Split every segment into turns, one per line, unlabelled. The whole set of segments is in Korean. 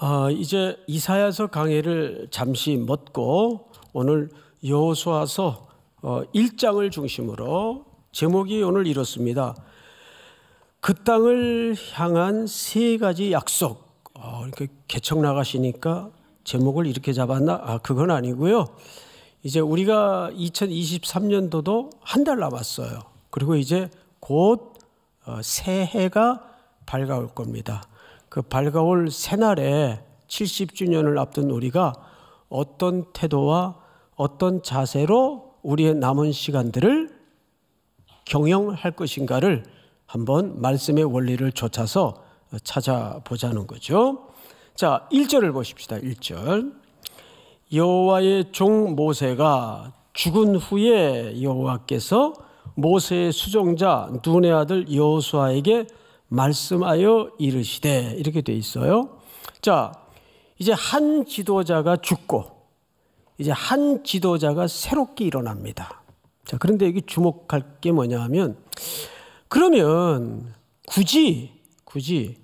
아, 이제 이사야서 강의를 잠시 멎고 오늘 여호수아서 1장을 어, 중심으로 제목이 오늘 이렇습니다. 그 땅을 향한 세 가지 약속. 어, 이렇게 개척 나가시니까 제목을 이렇게 잡았나? 아, 그건 아니고요. 이제 우리가 2023년도도 한 달 남았어요. 그리고 이제 곧 어, 새해가 밝아올 겁니다. 그 밝아올 새날에 70주년을 앞둔 우리가 어떤 태도와 어떤 자세로 우리의 남은 시간들을 경영할 것인가를 한번 말씀의 원리를 좇아서 찾아보자는 거죠. 자, 1절을 보십시다. 1절. 여호와의 종 모세가 죽은 후에 여호와께서 모세의 수종자 눈의 아들 여호수아에게 말씀하여 이르시되 이렇게 돼 있어요. 자, 이제 한 지도자가 죽고 이제 한 지도자가 새롭게 일어납니다. 자, 그런데 여기 주목할 게 뭐냐 하면 그러면 굳이 굳이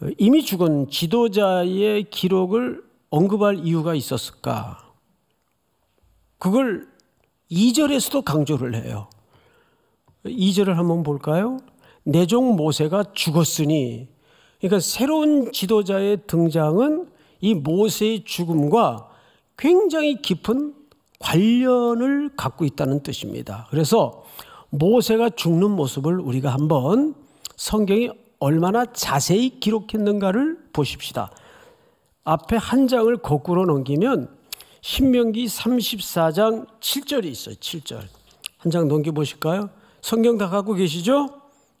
어, 이미 죽은 지도자의 기록을 언급할 이유가 있었을까? 그걸 2절에서도 강조를 해요. 2절을 한번 볼까요? 내종 모세가 죽었으니 그러니까 새로운 지도자의 등장은 이 모세의 죽음과 굉장히 깊은 관련을 갖고 있다는 뜻입니다. 그래서 모세가 죽는 모습을 우리가 한번 성경이 얼마나 자세히 기록했는가를 보십시다. 앞에 한 장을 거꾸로 넘기면 신명기 34장 7절이 있어요. 7절. 한 장 넘겨 보실까요? 성경 다 갖고 계시죠?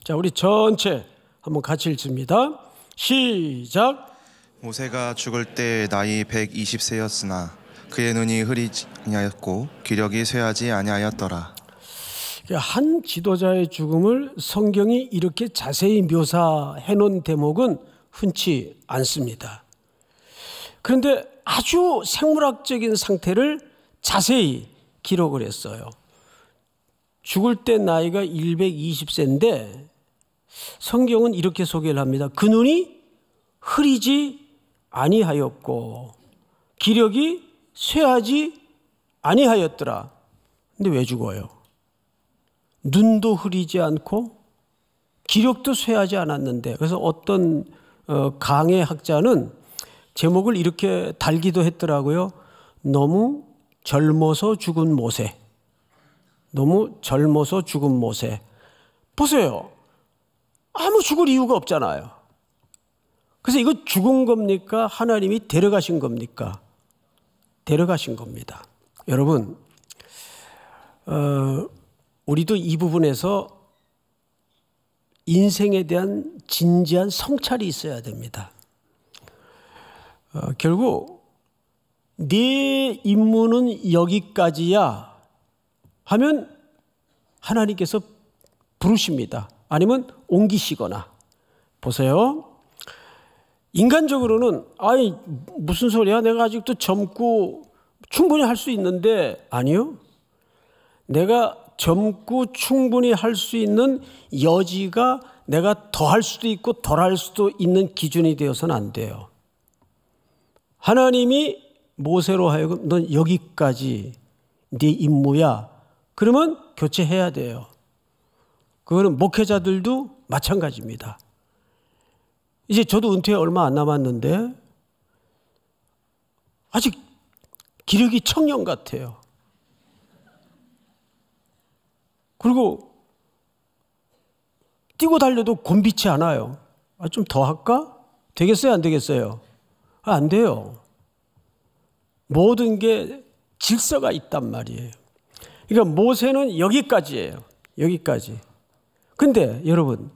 자, 우리 전체 한번 같이 읽습니다. 시작. 모세가 죽을 때 나이 120세였으나 그의 눈이 흐리지 아니하였고 기력이 쇠하지 아니하였더라. 그 한 지도자의 죽음을 성경이 이렇게 자세히 묘사해 놓은 대목은 흔치 않습니다. 그런데 아주 생물학적인 상태를 자세히 기록을 했어요. 죽을 때 나이가 120세인데 성경은 이렇게 소개를 합니다. 그 눈이 흐리지 아니하였고 기력이 쇠하지 아니하였더라. 근데 왜 죽어요? 눈도 흐리지 않고 기력도 쇠하지 않았는데 그래서 어떤 어, 강의 학자는 제목을 이렇게 달기도 했더라고요. 너무 젊어서 죽은 모세. 너무 젊어서 죽은 모세. 보세요. 아무 죽을 이유가 없잖아요. 그래서 이거 죽은 겁니까? 하나님이 데려가신 겁니까? 데려가신 겁니다. 여러분, 어, 우리도 이 부분에서 인생에 대한 진지한 성찰이 있어야 됩니다. 어, 결국 네 임무는 여기까지야 하면 하나님께서 부르십니다. 아니면 옮기시거나 보세요. 인간적으로는 아이 무슨 소리야 내가 아직도 젊고 충분히 할 수 있는데 아니요. 내가 젊고 충분히 할 수 있는 여지가 내가 더 할 수도 있고 덜 할 수도 있는 기준이 되어서는 안 돼요. 하나님이 모세로 하여금 넌 여기까지 네 임무야. 그러면 교체해야 돼요. 그거는 목회자들도 마찬가지입니다. 이제 저도 은퇴 얼마 안 남았는데 아직 기력이 청년 같아요. 그리고 뛰고 달려도 곤비치 않아요. 아, 좀 더 할까? 되겠어요? 안 되겠어요? 아, 안 돼요. 모든 게 질서가 있단 말이에요. 그러니까 모세는 여기까지예요. 여기까지. 근데 여러분,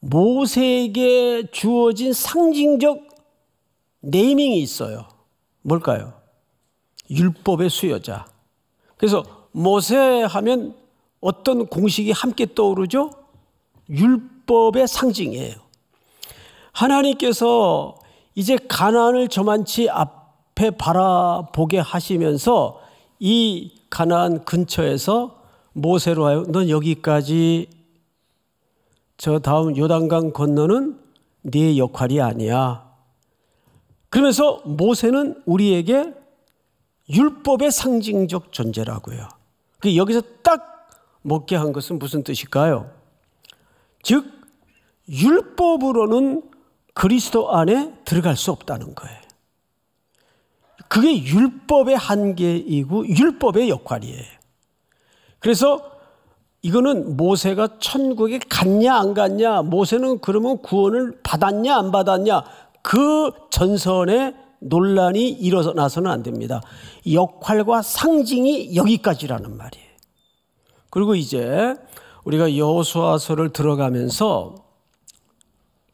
모세에게 주어진 상징적 네이밍이 있어요. 뭘까요? 율법의 수여자. 그래서 모세 하면 어떤 공식이 함께 떠오르죠? 율법의 상징이에요. 하나님께서 이제 가난을 저만치 앞에 바라보게 하시면서 이 가난 근처에서 모세로 하여 넌 여기까지 저 다음 요단강 건너는 네 역할이 아니야. 그러면서 모세는 우리에게 율법의 상징적 존재라고요. 그 여기서 딱 먹게 한 것은 무슨 뜻일까요? 즉 율법으로는 그리스도 안에 들어갈 수 없다는 거예요. 그게 율법의 한계이고 율법의 역할이에요. 그래서 이거는 모세가 천국에 갔냐 안 갔냐 모세는 그러면 구원을 받았냐 안 받았냐 그 전선에 논란이 일어나서는 안 됩니다. 역할과 상징이 여기까지라는 말이에요. 그리고 이제 우리가 여호수아서를 들어가면서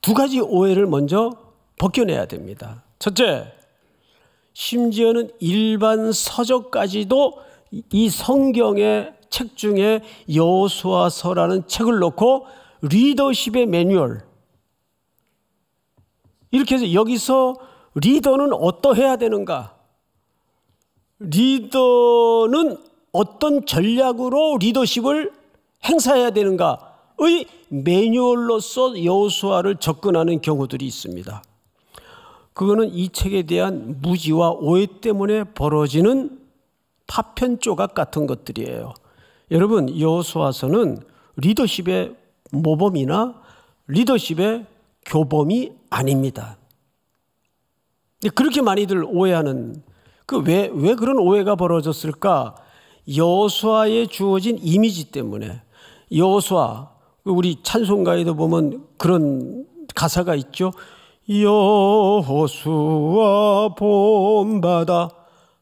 두 가지 오해를 먼저 벗겨내야 됩니다. 첫째, 심지어는 일반 서적까지도 이 성경의 책 중에 여호수아서라는 책을 놓고 리더십의 매뉴얼 이렇게 해서 여기서 리더는 어떠해야 되는가? 리더는 어떤 전략으로 리더십을 행사해야 되는가의 매뉴얼로서 여호수아를 접근하는 경우들이 있습니다. 그거는 이 책에 대한 무지와 오해 때문에 벌어지는 파편 조각 같은 것들이에요. 여러분 여호수아서는 리더십의 모범이나 리더십의 교범이 아닙니다. 그렇게 많이들 오해하는 그 왜 왜 그런 오해가 벌어졌을까? 여호수아에 주어진 이미지 때문에 여호수아 그 우리 찬송가에도 보면 그런 가사가 있죠. 여호수아 본바다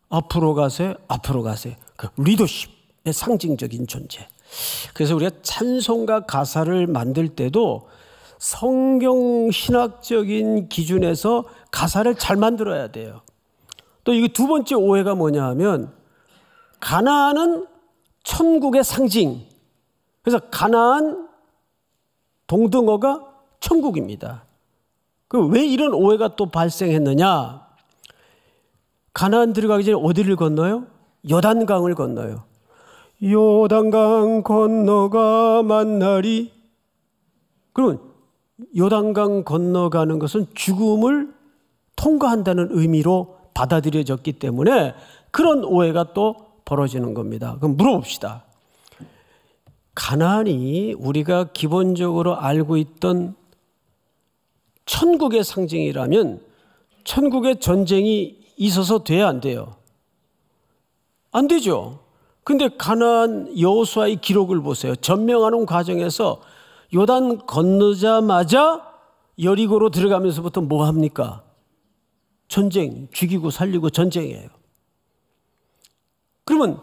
앞으로 가세 앞으로 가세 그 리더십 상징적인 존재. 그래서 우리가 찬송가 가사를 만들 때도 성경 신학적인 기준에서 가사를 잘 만들어야 돼요. 또 이게 두 번째 오해가 뭐냐 하면 가나안은 천국의 상징. 그래서 가나안 동등어가 천국입니다. 그 왜 이런 오해가 또 발생했느냐? 가나안 들어가기 전에 어디를 건너요? 여단강을 건너요. 요단강 건너가 만나리. 그러면 요단강 건너가는 것은 죽음을 통과한다는 의미로 받아들여졌기 때문에 그런 오해가 또 벌어지는 겁니다. 그럼 물어봅시다. 가난이 우리가 기본적으로 알고 있던 천국의 상징이라면 천국의 전쟁이 있어서 돼야 안 돼요. 안 되죠. 근데 가나안 여호수아의 기록을 보세요. 전명하는 과정에서 요단 건너자마자 여리고로 들어가면서부터 뭐 합니까? 전쟁, 죽이고 살리고 전쟁이에요. 그러면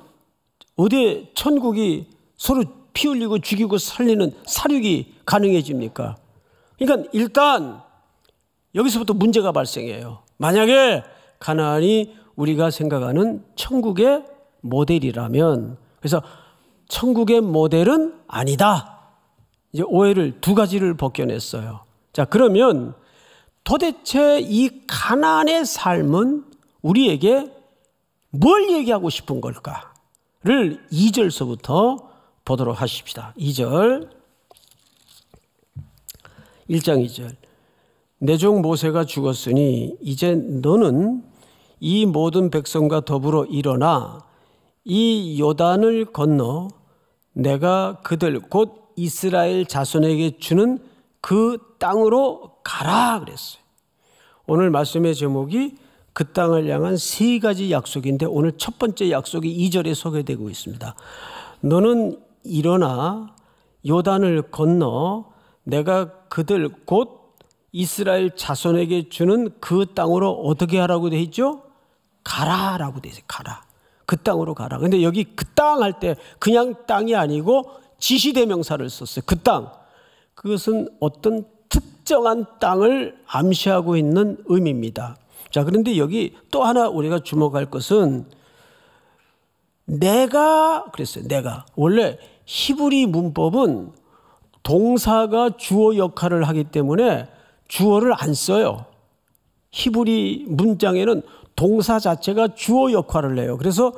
어디에 천국이 서로 피 흘리고 죽이고 살리는 사륙이 가능해집니까? 그러니까 일단 여기서부터 문제가 발생해요. 만약에 가나안이 우리가 생각하는 천국의 모델이라면 그래서 천국의 모델은 아니다. 이제 오해를 두 가지를 벗겨냈어요. 자, 그러면 도대체 이 가난의 삶은 우리에게 뭘 얘기하고 싶은 걸까를 2절서부터 보도록 하십시다. 2절 1장 2절 내종 모세가 죽었으니 이제 너는 이 모든 백성과 더불어 일어나 이 요단을 건너 내가 그들 곧 이스라엘 자손에게 주는 그 땅으로 가라 그랬어요. 오늘 말씀의 제목이 그 땅을 향한 세 가지 약속인데 오늘 첫 번째 약속이 2절에 소개되고 있습니다. 너는 일어나 요단을 건너 내가 그들 곧 이스라엘 자손에게 주는 그 땅으로 어떻게 하라고 돼 있죠? 가라라고 돼 있어요. 가라. 그 땅으로 가라. 근데 여기 그 땅 할 때 그냥 땅이 아니고 지시대명사를 썼어요. 그 땅. 그것은 어떤 특정한 땅을 암시하고 있는 의미입니다. 자, 그런데 여기 또 하나 우리가 주목할 것은 내가 그랬어요. 내가. 원래 히브리 문법은 동사가 주어 역할을 하기 때문에 주어를 안 써요. 히브리 문장에는 동사 자체가 주어 역할을 해요. 그래서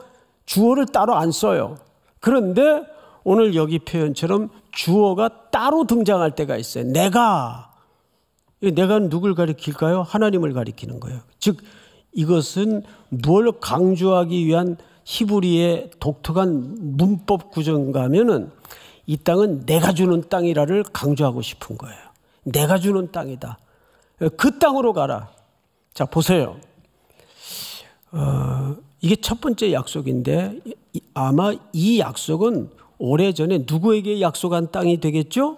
주어를 따로 안 써요. 그런데 오늘 여기 표현처럼 주어가 따로 등장할 때가 있어요. 내가 내가 누굴 가리킬까요? 하나님을 가리키는 거예요. 즉 이것은 무엇을 강조하기 위한 히브리의 독특한 문법 구조인가 하면은 이 땅은 내가 주는 땅이라를 강조하고 싶은 거예요. 내가 주는 땅이다. 그 땅으로 가라. 자, 보세요. 어, 이게 첫 번째 약속인데 아마 이 약속은 오래전에 누구에게 약속한 땅이 되겠죠?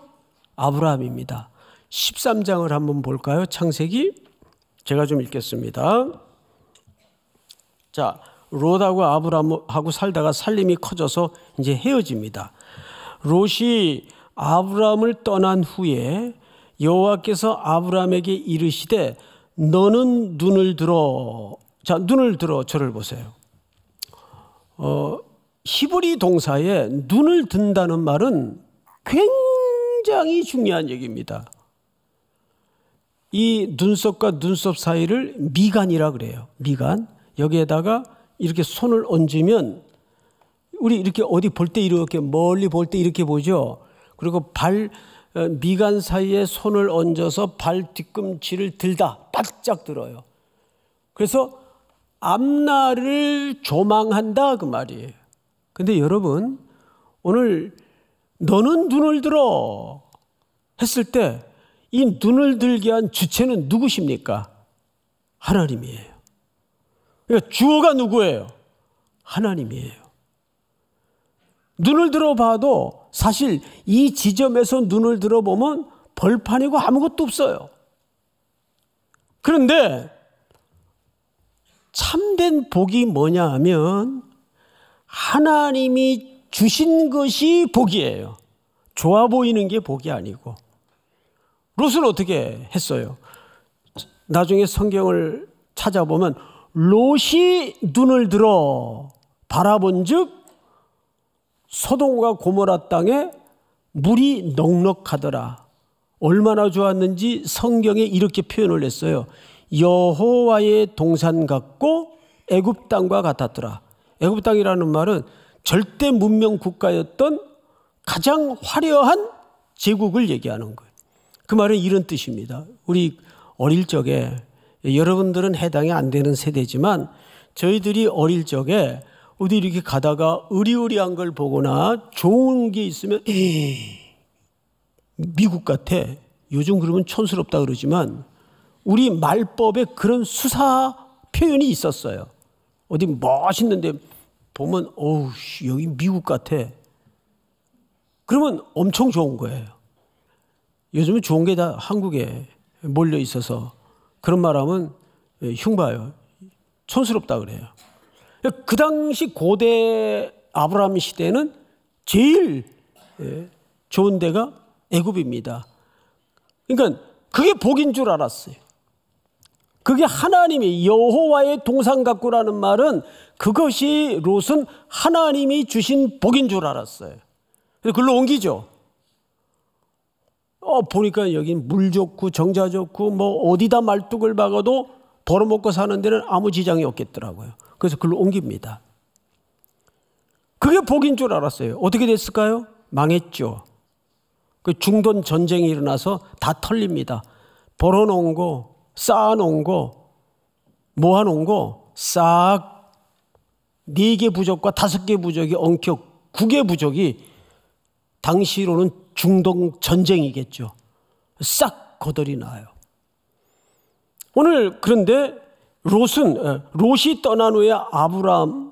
아브라함입니다. 13장을 한번 볼까요? 창세기 제가 좀 읽겠습니다. 자, 롯하고 아브라함하고 살다가 살림이 커져서 이제 헤어집니다. 롯이 아브라함을 떠난 후에 여호와께서 아브라함에게 이르시되 너는 눈을 들어 자, 눈을 들어 저를 보세요. 어, 히브리 동사에 눈을 든다는 말은 굉장히 중요한 얘기입니다. 이 눈썹과 눈썹 사이를 미간이라 그래요. 미간. 여기에다가 이렇게 손을 얹으면 우리 이렇게 어디 볼 때 이렇게 멀리 볼 때 이렇게 보죠. 그리고 발 어, 미간 사이에 손을 o 어서발 뒤꿈치를 들다 바짝 들어요. 그래서 앞날을 조망한다 그 말이에요. 근데 여러분 오늘 너는 눈을 들어 했을 때 이 눈을 들게 한 주체는 누구십니까? 하나님이에요. 그러니까 주어가 누구예요? 하나님이에요. 눈을 들어봐도 사실 이 지점에서 눈을 들어보면 벌판이고 아무것도 없어요. 그런데 참된 복이 뭐냐 하면 하나님이 주신 것이 복이에요. 좋아 보이는 게 복이 아니고. 롯은 어떻게 했어요? 나중에 성경을 찾아보면 롯이 눈을 들어 바라본 즉 소동과 고모라 땅에 물이 넉넉하더라. 얼마나 좋았는지 성경에 이렇게 표현을 했어요. 여호와의 동산 같고 애굽 땅과 같았더라. 애굽 땅이라는 말은 절대 문명 국가였던 가장 화려한 제국을 얘기하는 거예요. 그 말은 이런 뜻입니다. 우리 어릴 적에 여러분들은 해당이 안 되는 세대지만 저희들이 어릴 적에 어디 이렇게 가다가 의리의리한 걸 보거나 좋은 게 있으면 미국 같아. 요즘 그러면 촌스럽다 그러지만 우리 말법에 그런 수사 표현이 있었어요. 어디 멋있는데 보면 어우 여기 미국 같아. 그러면 엄청 좋은 거예요. 요즘은 좋은 게 다 한국에 몰려 있어서 그런 말하면 예, 흉봐요. 촌스럽다 그래요. 그 당시 고대 아브라함 시대는 제일 예, 좋은 데가 애굽입니다. 그러니까 그게 복인 줄 알았어요. 그게 하나님이 여호와의 동상 같고라는 말은 그것이 롯은 하나님이 주신 복인 줄 알았어요. 그래서 글로 옮기죠. 어, 보니까 여긴 물 좋고 정자 좋고 뭐 어디다 말뚝을 박아도 벌어먹고 사는 데는 아무 지장이 없겠더라고요. 그래서 글로 옮깁니다. 그게 복인 줄 알았어요. 어떻게 됐을까요? 망했죠. 그 중돈 전쟁이 일어나서 다 털립니다. 벌어놓은 거 쌓아놓은 거, 모아놓은 거 싹 네 개 부족과 다섯 개 부족이 엉켜 국개 부족이 당시로는 중동 전쟁이겠죠. 싹 거덜이 나요. 오늘 그런데 롯은 어, 롯이 떠난 후에 아브라함은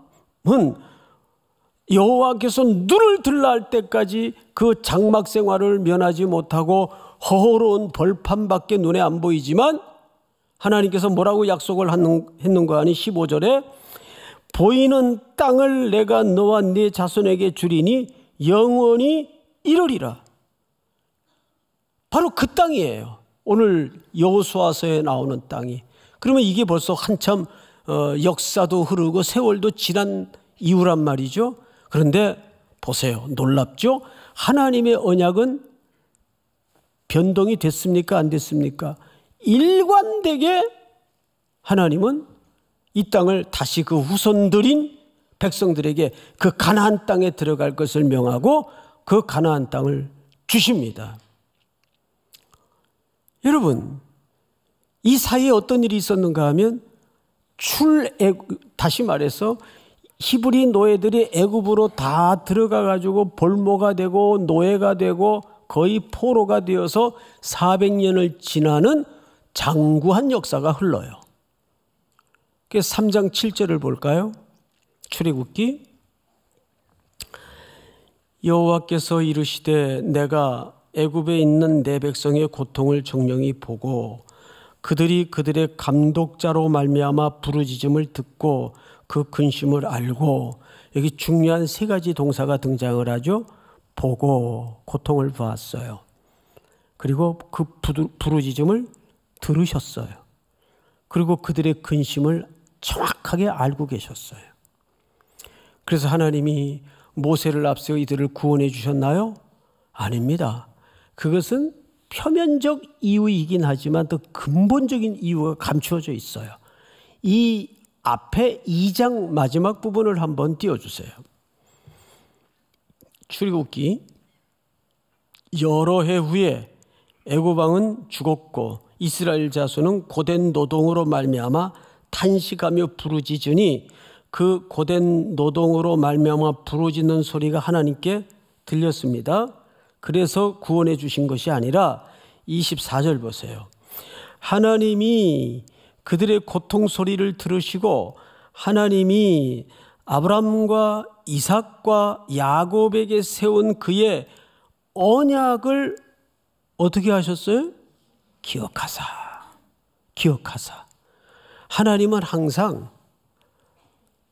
여호와께서 눈을 들날 때까지 그 장막 생활을 면하지 못하고 허허로운 벌판밖에 눈에 안 보이지만 하나님께서 뭐라고 약속을 했는가 하니 15절에 보이는 땅을 내가 너와 네 자손에게 주리니 영원히 이르리라. 바로 그 땅이에요. 오늘 여호수아서에 나오는 땅이. 그러면 이게 벌써 한참 어, 역사도 흐르고 세월도 지난 이후란 말이죠. 그런데 보세요. 놀랍죠? 하나님의 언약은 변동이 됐습니까? 안 됐습니까? 일관되게 하나님은 이 땅을 다시 그 후손들인 백성들에게 그 가나안 땅에 들어갈 것을 명하고 그 가나안 땅을 주십니다. 여러분, 이 사이에 어떤 일이 있었는가 하면 출애 다시 말해서 히브리 노예들이 애굽으로 다 들어가 가지고 볼모가 되고 노예가 되고 거의 포로가 되어서 400년을 지나는 장구한 역사가 흘러요. 3장 7절을 볼까요? 출애굽기 여호와께서 이르시되 내가 애굽에 있는 내 백성의 고통을 정령이 보고 그들이 그들의 감독자로 말미암아 부르짖음을 듣고 그 근심을 알고 여기 중요한 세 가지 동사가 등장을 하죠. 보고 고통을 보았어요. 그리고 그 부르짖음을 들으셨어요. 그리고 그들의 근심을 정확하게 알고 계셨어요. 그래서 하나님이 모세를 앞세워 이들을 구원해 주셨나요? 아닙니다. 그것은 표면적 이유이긴 하지만 더 근본적인 이유가 감추어져 있어요. 이 앞에 2장 마지막 부분을 한번 띄워주세요. 출애기 여러 해 후에 애굽 왕은 죽었고 이스라엘 자손은 고된 노동으로 말미암아 탄식하며 부르짖으니 그 고된 노동으로 말미암아 부르짖는 소리가 하나님께 들렸습니다. 그래서 구원해 주신 것이 아니라 24절 보세요. 하나님이 그들의 고통 소리를 들으시고 하나님이 아브람과 이삭과 야곱에게 세운 그의 언약을 어떻게 하셨어요? 기억하사. 기억하사. 하나님은 항상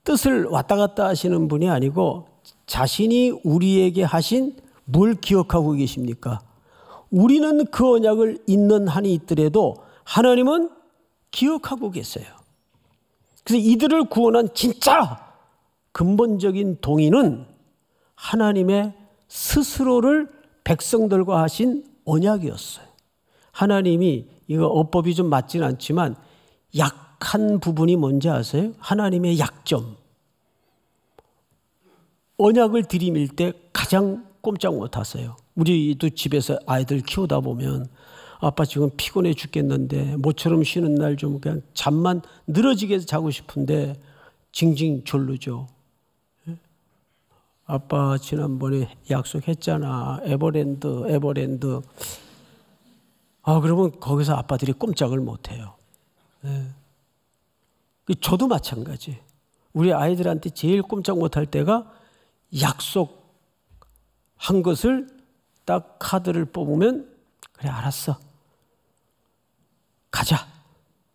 뜻을 왔다 갔다 하시는 분이 아니고 자신이 우리에게 하신 뭘 기억하고 계십니까? 우리는 그 언약을 잊는 한이 있더라도 하나님은 기억하고 계세요. 그래서 이들을 구원한 진짜 근본적인 동의는 하나님의 스스로를 백성들과 하신 언약이었어요. 하나님이 이거 어법이 좀 맞진 않지만 약한 부분이 뭔지 아세요? 하나님의 약점. 언약을 들이밀 때 가장 꼼짝 못 하세요. 우리도 집에서 아이들 키우다 보면 아빠 지금 피곤해 죽겠는데 모처럼 쉬는 날 좀 그냥 잠만 늘어지게 자고 싶은데 징징 졸르죠. 아빠 지난번에 약속했잖아. 에버랜드, 에버랜드. 아, 그러면 거기서 아빠들이 꼼짝을 못 해요. 네. 예. 그 저도 마찬가지. 우리 아이들한테 제일 꼼짝 못 할 때가 약속한 것을 딱 카드를 뽑으면 그래, 알았어. 가자.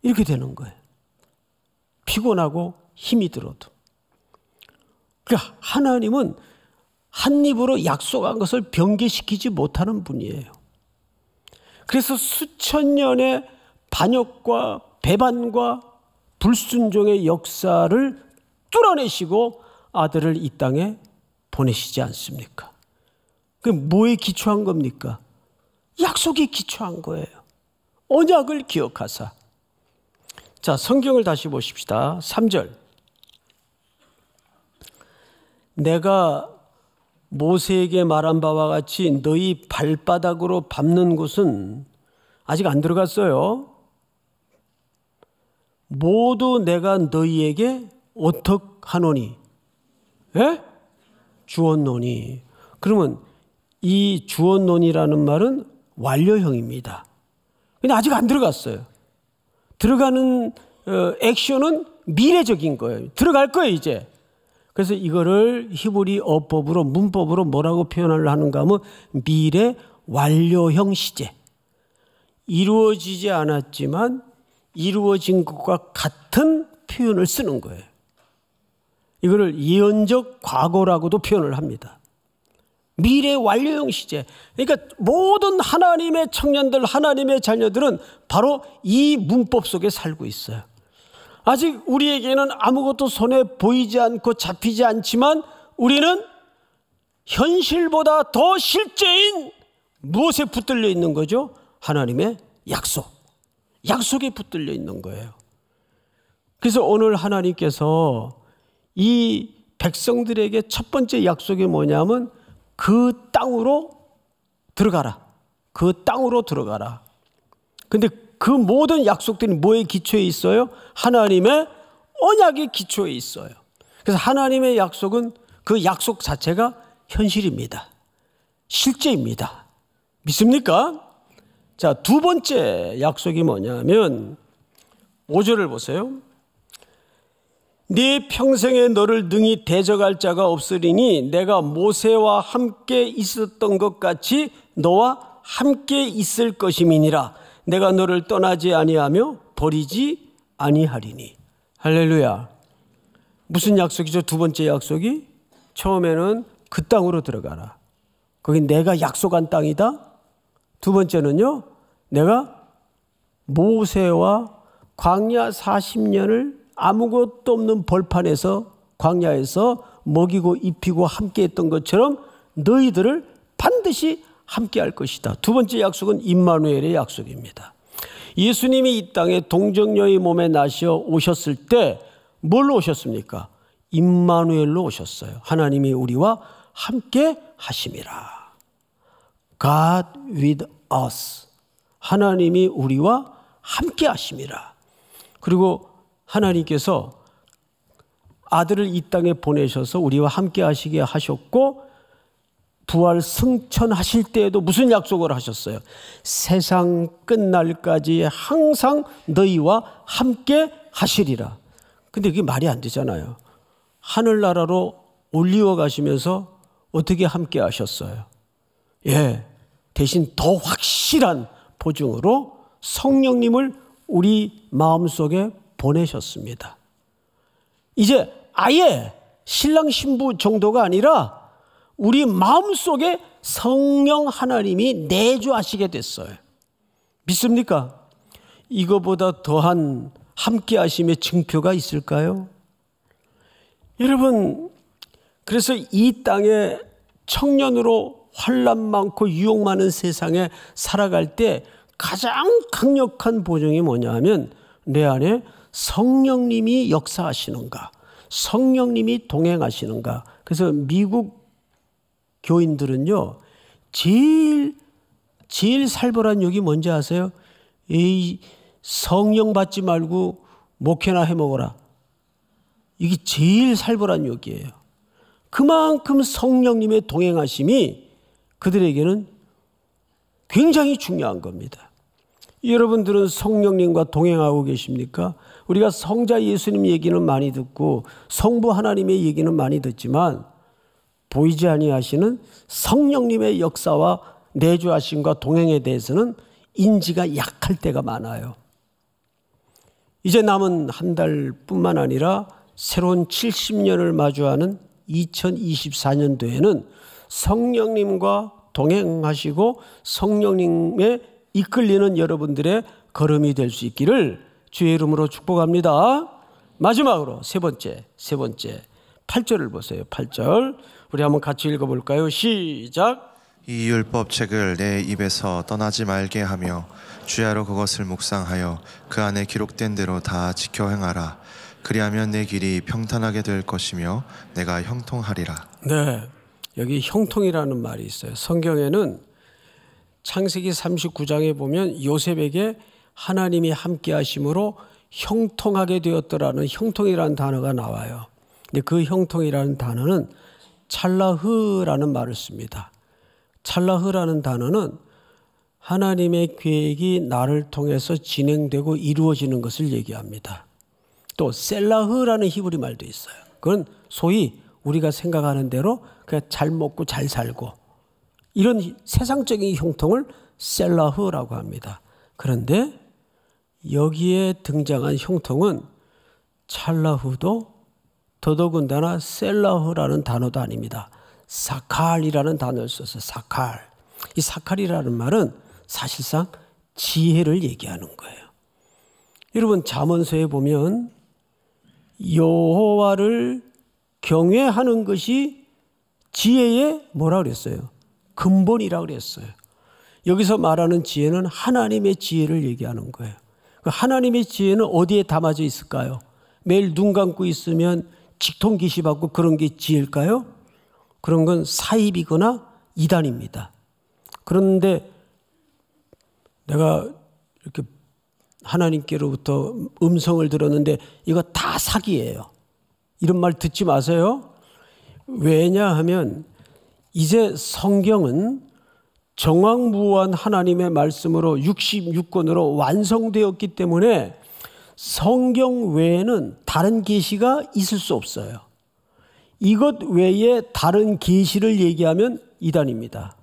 이렇게 되는 거예요. 피곤하고 힘이 들어도. 그러니까 하나님은 한 입으로 약속한 것을 변개시키지 못하는 분이에요. 그래서 수천 년의 반역과 배반과 불순종의 역사를 뚫어내시고 아들을 이 땅에 보내시지 않습니까? 그 뭐에 기초한 겁니까? 약속에 기초한 거예요. 언약을 기억하사. 자, 성경을 다시 보십시다. 3절. 내가 모세에게 말한 바와 같이 너희 발바닥으로 밟는 곳은 아직 안 들어갔어요. 모두 내가 너희에게 어떡하노니? 에? 예? 주었노니. 그러면 이 주었노니라는 말은 완료형입니다. 근데 아직 안 들어갔어요. 들어가는 어, 액션은 미래적인 거예요. 들어갈 거예요, 이제. 그래서 이거를 히브리 어법으로 문법으로 뭐라고 표현을 하는가 하면 미래 완료형 시제. 이루어지지 않았지만 이루어진 것과 같은 표현을 쓰는 거예요. 이거를 예언적 과거라고도 표현을 합니다. 미래 완료형 시제. 그러니까 모든 하나님의 청년들, 하나님의 자녀들은 바로 이 문법 속에 살고 있어요. 아직 우리에게는 아무것도 손에 보이지 않고 잡히지 않지만 우리는 현실보다 더 실제인 무엇에 붙들려 있는 거죠? 하나님의 약속. 약속에 붙들려 있는 거예요. 그래서 오늘 하나님께서 이 백성들에게 첫 번째 약속이 뭐냐면 그 땅으로 들어가라. 그 땅으로 들어가라. 근데 그 모든 약속들이 뭐의 기초에 있어요? 하나님의 언약의 기초에 있어요. 그래서 하나님의 약속은 그 약속 자체가 현실입니다. 실제입니다. 믿습니까? 자, 두 번째 약속이 뭐냐면 5절을 보세요. 네 평생에 너를 능히 대적할 자가 없으리니 내가 모세와 함께 있었던 것 같이 너와 함께 있을 것임이니라. 내가 너를 떠나지 아니하며 버리지 아니하리니. 할렐루야. 무슨 약속이죠? 두 번째 약속이 처음에는 그 땅으로 들어가라. 거기 내가 약속한 땅이다. 두 번째는요. 내가 모세와 광야 40년을 아무것도 없는 벌판에서 광야에서 먹이고 입히고 함께 했던 것처럼 너희들을 반드시 함께 할 것이다. 두 번째 약속은 임마누엘의 약속입니다. 예수님이 이 땅에 동정녀의 몸에 나시 오셨을 때 뭘 오셨습니까? 임마누엘로 오셨어요. 하나님이 우리와 함께 하심이라. God with us. 하나님이 우리와 함께 하심이라. 그리고 하나님께서 아들을 이 땅에 보내셔서 우리와 함께 하시게 하셨고 부활 승천하실 때에도 무슨 약속을 하셨어요? 세상 끝날까지 항상 너희와 함께 하시리라. 근데 그게 말이 안 되잖아요. 하늘나라로 올리워 가시면서 어떻게 함께 하셨어요? 예. 대신 더 확실한 보증으로 성령님을 우리 마음속에 보내셨습니다. 이제 아예 신랑 신부 정도가 아니라 우리 마음속에 성령 하나님이 내주하시게 됐어요. 믿습니까? 이거보다 더한 함께 하심의 증표가 있을까요? 여러분, 그래서 이 땅에 청년으로 환란 많고 유혹 많은 세상에 살아갈 때 가장 강력한 보증이 뭐냐 하면 내 안에 성령님이 역사하시는가, 성령님이 동행하시는가. 그래서 미국 교인들은요, 제일, 제일 살벌한 욕이 뭔지 아세요? 이 성령 받지 말고 목회나 해 먹어라. 이게 제일 살벌한 욕이에요. 그만큼 성령님의 동행하심이 그들에게는 굉장히 중요한 겁니다. 여러분들은 성령님과 동행하고 계십니까? 우리가 성자 예수님 얘기는 많이 듣고 성부 하나님의 얘기는 많이 듣지만 보이지 아니하시는 성령님의 역사와 내주하심과 동행에 대해서는 인지가 약할 때가 많아요. 이제 남은 한 달뿐만 아니라 새로운 70년을 마주하는 2024년도에는 성령님과 동행하시고 성령님의 이끌리는 여러분들의 걸음이 될 수 있기를 주의 이름으로 축복합니다. 마지막으로 세 번째, 세 번째, 8절을 보세요. 8절. 우리 한번 같이 읽어볼까요? 시작. 이 율법 책을 내 입에서 떠나지 말게 하며 주야로 그것을 묵상하여 그 안에 기록된 대로 다 지켜 행하라. 그리하면 내 길이 평탄하게 될 것이며 내가 형통하리라. 네. 여기 형통이라는 말이 있어요. 성경에는 창세기 39장에 보면 요셉에게 하나님이 함께 하심으로 형통하게 되었더라는 형통이라는 단어가 나와요. 근데 그 형통이라는 단어는 찰라흐라는 말을 씁니다. 찰라흐라는 단어는 하나님의 계획이 나를 통해서 진행되고 이루어지는 것을 얘기합니다. 또 셀라흐라는 히브리 말도 있어요. 그건 소위 우리가 생각하는 대로 그냥 잘 먹고 잘 살고 이런 세상적인 형통을 셀라흐라고 합니다. 그런데 여기에 등장한 형통은 찰라흐도 더더군다나 셀라흐라는 단어도 아닙니다. 사칼이라는 단어를 써서 사칼. 이 사칼이라는 말은 사실상 지혜를 얘기하는 거예요. 여러분 잠언서에 보면 여호와를 경외하는 것이 지혜의 뭐라 그랬어요? 근본이라 그랬어요. 여기서 말하는 지혜는 하나님의 지혜를 얘기하는 거예요. 그 하나님의 지혜는 어디에 담아져 있을까요? 매일 눈 감고 있으면 직통기십하고 그런 게 지일까요? 그런 건 사입이거나 이단입니다. 그런데 내가 이렇게 하나님께로부터 음성을 들었는데 이거 다 사기예요. 이런 말 듣지 마세요. 왜냐하면 이제 성경은 정황무한 하나님의 말씀으로 66권으로 완성되었기 때문에 성경 외에는 다른 계시가 있을 수 없어요. 이것 외에 다른 계시를 얘기하면 이단입니다.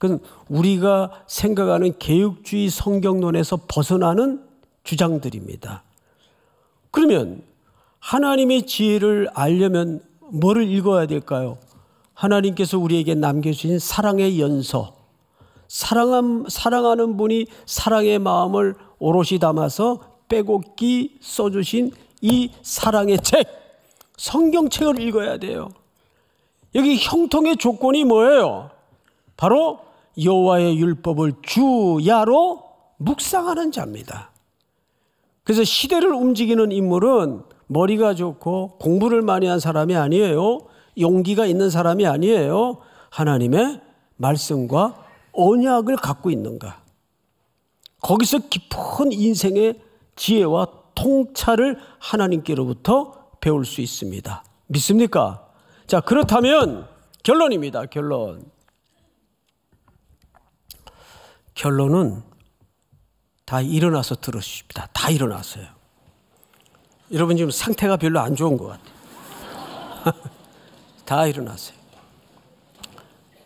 그건 우리가 생각하는 개혁주의 성경론에서 벗어나는 주장들입니다. 그러면 하나님의 지혜를 알려면 뭐를 읽어야 될까요? 하나님께서 우리에게 남겨주신 사랑의 연서. 사랑함, 사랑하는 분이 사랑의 마음을 오롯이 담아서 빼곡히 써주신 이 사랑의 책, 성경책을 읽어야 돼요. 여기 형통의 조건이 뭐예요? 바로 여호와의 율법을 주야로 묵상하는 자입니다. 그래서 시대를 움직이는 인물은 머리가 좋고 공부를 많이 한 사람이 아니에요. 용기가 있는 사람이 아니에요. 하나님의 말씀과 언약을 갖고 있는가. 거기서 깊은 인생의 지혜와 통찰을 하나님께로부터 배울 수 있습니다. 믿습니까? 자, 그렇다면 결론입니다. 결론. 결론은 다 일어나서 들으십니다. 다 일어났어요. 여러분 지금 상태가 별로 안 좋은 것 같아요. 다 일어났어요.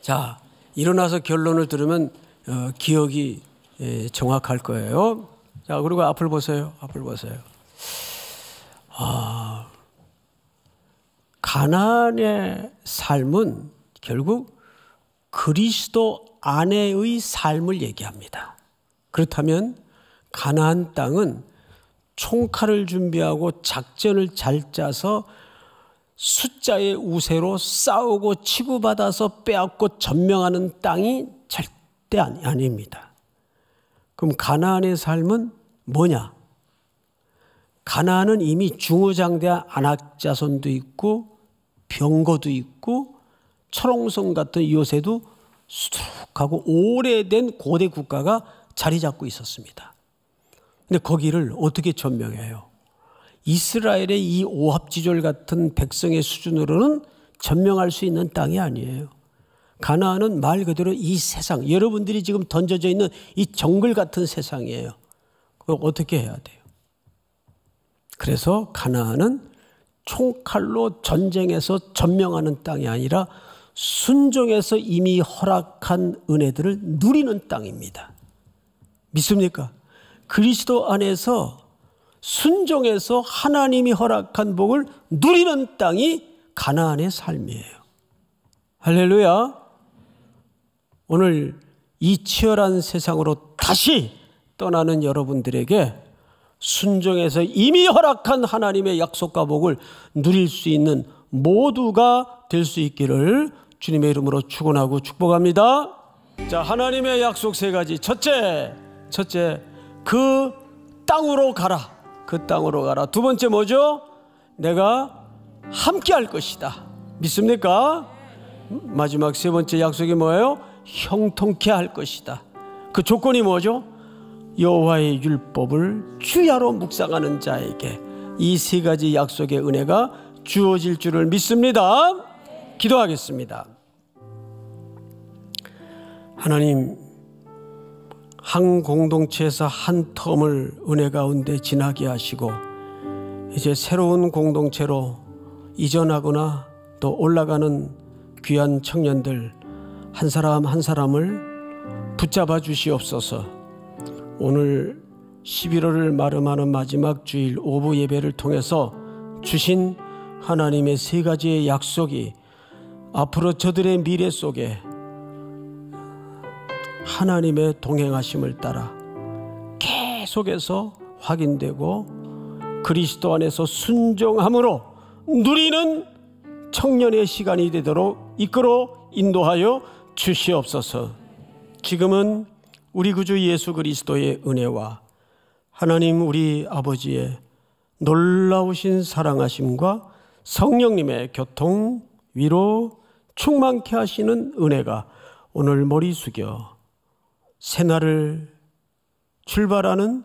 자, 일어나서 결론을 들으면 어, 기억이 예, 정확할 거예요. 자, 그리고 앞을 보세요. 앞을 보세요. 아, 가난의 삶은 결국 그리스도 안에의 삶을 얘기합니다. 그렇다면 가나안 땅은 총칼을 준비하고 작전을 잘 짜서 숫자의 우세로 싸우고 치부받아서 빼앗고 점령하는 땅이 절대 아니, 아닙니다. 그럼 가나안의 삶은 뭐냐? 가나안은 이미 중어장대한 안악자손도 있고 병거도 있고 철옹성 같은 이요에도수축하고 오래된 고대 국가가 자리 잡고 있었습니다. 근데 거기를 어떻게 점령해요 이스라엘의 이 오합지졸 같은 백성의 수준으로는 점령할수 있는 땅이 아니에요. 가나안은 말 그대로 이 세상, 여러분들이 지금 던져져 있는 이 정글 같은 세상이에요. 그럼 어떻게 해야 돼요? 그래서 가나안은 총칼로 전쟁에서 전명하는 땅이 아니라 순종해서 이미 허락한 은혜들을 누리는 땅입니다. 믿습니까? 그리스도 안에서 순종해서 하나님이 허락한 복을 누리는 땅이 가나안의 삶이에요. 할렐루야. 오늘 이 치열한 세상으로 다시 떠나는 여러분들에게 순종해서 이미 허락한 하나님의 약속과 복을 누릴 수 있는 모두가 될 수 있기를 주님의 이름으로 축원하고 축복합니다. 자, 하나님의 약속 세 가지. 첫째, 첫째, 그 땅으로 가라. 그 땅으로 가라. 두 번째 뭐죠? 내가 함께 할 것이다. 믿습니까? 마지막 세 번째 약속이 뭐예요? 형통케 할 것이다. 그 조건이 뭐죠? 여호와의 율법을 주야로 묵상하는 자에게 이 세 가지 약속의 은혜가 주어질 줄을 믿습니다. 기도하겠습니다. 하나님 한 공동체에서 한 텀을 은혜 가운데 지나게 하시고 이제 새로운 공동체로 이전하거나 또 올라가는 귀한 청년들 한 사람 한 사람을 붙잡아 주시옵소서. 오늘 11월을 마름하는 마지막 주일 오부 예배를 통해서 주신 하나님의 세 가지의 약속이 앞으로 저들의 미래 속에 하나님의 동행하심을 따라 계속해서 확인되고 그리스도 안에서 순종함으로 누리는 청년의 시간이 되도록 이끌어 인도하여 주시옵소서. 지금은 우리 구주 예수 그리스도의 은혜와 하나님 우리 아버지의 놀라우신 사랑하심과 성령님의 교통, 위로, 충만케 하시는 은혜가 오늘 머리 숙여 새날을 출발하는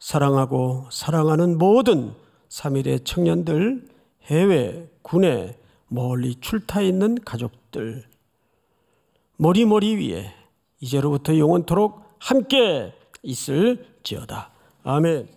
사랑하고 사랑하는 모든 3일의 청년들, 해외, 군에 멀리 출타 있는 가족들, 머리머리 위에 이제로부터 영원토록 함께 있을지어다. 아멘.